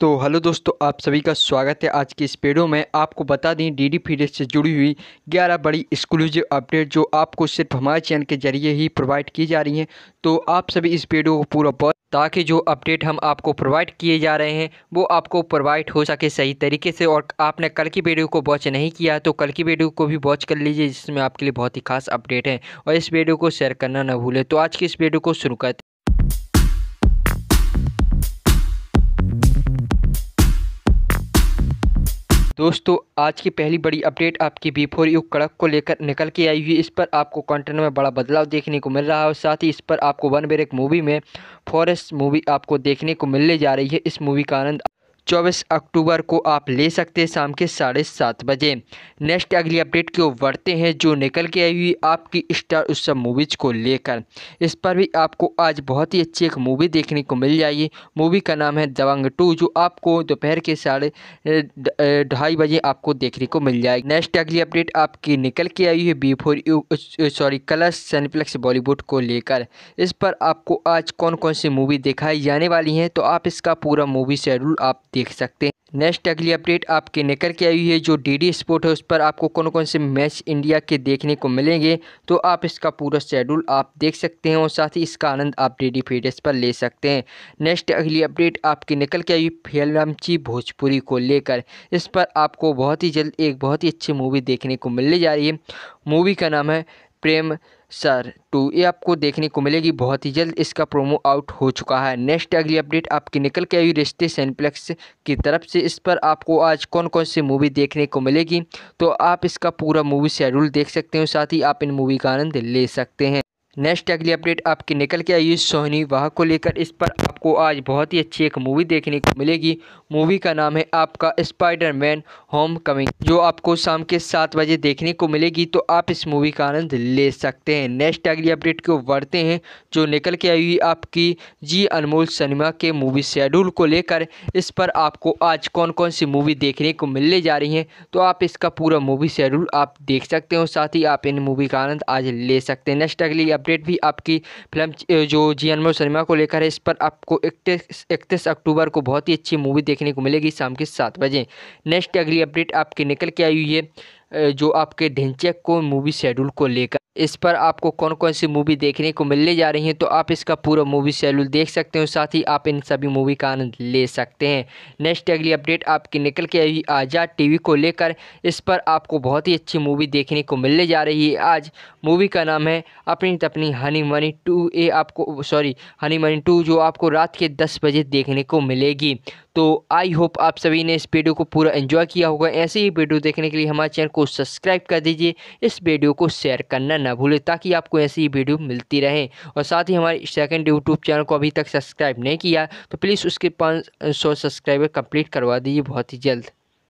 तो हेलो दोस्तों आप सभी का स्वागत है आज की इस वीडियो में आपको बता दें डीडी फीडर से जुड़ी हुई 11 बड़ी एक्सक्लूसिव अपडेट जो आपको सिर्फ हमारे चैनल के जरिए ही प्रोवाइड की जा रही हैं तो आप सभी इस वीडियो को पूरा बहुत ताकि जो अपडेट हम आपको प्रोवाइड किए जा रहे हैं वो आपको प्रोवाइड हो सके सही तरीके से और आपने कल की वीडियो को वॉच नहीं किया तो कल की वीडियो को भी वॉच कर लीजिए जिसमें आपके लिए बहुत ही खास अपडेट है और इस वीडियो को शेयर करना ना भूलें तो आज की इस वीडियो को शुरू करते दोस्तों आज की पहली बड़ी अपडेट आपकी बी फोर यू कड़क को लेकर निकल के आई हुई इस पर आपको कंटेंट में बड़ा बदलाव देखने को मिल रहा है और साथ ही इस पर आपको वन बेरेक मूवी में फॉरेस्ट मूवी आपको देखने को मिलने जा रही है इस मूवी का आनंद चौबीस अक्टूबर को आप ले सकते हैं शाम के साढ़े सात बजे नेक्स्ट अगली अपडेट की ओर बढ़ते हैं जो निकल के आई हुई आपकी स्टार उत्सव मूवीज़ को लेकर इस पर भी आपको आज बहुत ही अच्छी एक मूवी देखने को मिल जाएगी मूवी का नाम है दबंग टू जो आपको दोपहर के साढ़े ढाई बजे आपको देखने को मिल जाएगी नेक्स्ट अगली अपडेट आपकी निकल के आई हुई before you sorry Colors Cineplex Bollywood को लेकर इस पर आपको आज कौन कौन सी मूवी दिखाई जाने वाली हैं तो आप इसका पूरा मूवी शेड्यूल आप देख सकते हैं नेक्स्ट अगली अपडेट आपके निकल के आई है जो डी डी स्पोर्ट है उस पर आपको कौन कौन से मैच इंडिया के देखने को मिलेंगे तो आप इसका पूरा शेड्यूल आप देख सकते हैं और साथ ही इसका आनंद आप डी डी फीडर्स पर ले सकते हैं नेक्स्ट अगली अपडेट आपकी निकल के आई हुई रामची भोजपुरी को लेकर इस पर आपको बहुत ही जल्द एक बहुत ही अच्छी मूवी देखने को मिलने जा रही है मूवी का नाम है प्रेम सर टू ये आपको देखने को मिलेगी बहुत ही जल्द इसका प्रोमो आउट हो चुका है नेक्स्ट अगली अपडेट आपकी निकल के आई रिश्ते सेनप्लेक्स की तरफ से इस पर आपको आज कौन कौन सी मूवी देखने को मिलेगी तो आप इसका पूरा मूवी शेड्यूल देख सकते हो साथ ही आप इन मूवी का आनंद ले सकते हैं नेक्स्ट अगली अपडेट आपकी निकल के आई सोहनी वाह को लेकर इस पर आप आपको आज बहुत ही अच्छी एक मूवी देखने को मिलेगी मूवी का नाम है आपका स्पाइडरमैन होम कमिंग जो आपको शाम के सात बजे देखने को मिलेगी तो आप इस मूवी का आनंद ले सकते हैं नेक्स्ट अगली अपडेट को बढ़ते हैं जो निकल के आई हुई आपकी जी अनमोल सिनेमा के मूवी शेड्यूल को लेकर इस पर आपको आज कौन कौन सी मूवी देखने को मिलने जा रही हैं तो आप इसका पूरा मूवी शेड्यूल आप देख सकते हो साथ ही आप इन मूवी का आनंद आज ले सकते हैं नेक्स्ट अगली अपडेट भी आपकी फिल्म जो जी अनमोल सिनेमा को लेकर है इस पर आपको इकतीस इकतीस अक्टूबर को बहुत ही अच्छी मूवी देखने को मिलेगी शाम के सात बजे नेक्स्ट अगली अपडेट आपके निकल के आई हुई है जो आपके ढेंचक को मूवी शेड्यूल को लेकर इस पर आपको कौन कौन सी मूवी देखने को मिलने जा रही हैं तो आप इसका पूरा मूवी शेड्यूल देख सकते हो साथ ही आप इन सभी मूवी का आनंद ले सकते हैं नेक्स्ट अगली अपडेट आपकी निकल के आई आज़ाद टीवी को लेकर इस पर आपको बहुत ही अच्छी मूवी देखने को मिलने जा रही है आज मूवी का नाम है अपनी तपनी हनी मनी टू ए आपको सॉरी हनी मनी टू जो आपको रात के दस बजे देखने को मिलेगी तो आई होप आप सभी ने इस वीडियो को पूरा एंजॉय किया होगा ऐसे ही वीडियो देखने के लिए हमारे चैनल को सब्सक्राइब कर दीजिए इस वीडियो को शेयर करना ना भूलें ताकि आपको ऐसी वीडियो मिलती रहे और साथ ही हमारे सेकेंड यूट्यूब चैनल को अभी तक सब्सक्राइब नहीं किया तो प्लीज़ उसके पाँच सौ सब्सक्राइबर कंप्लीट करवा दीजिए बहुत ही जल्द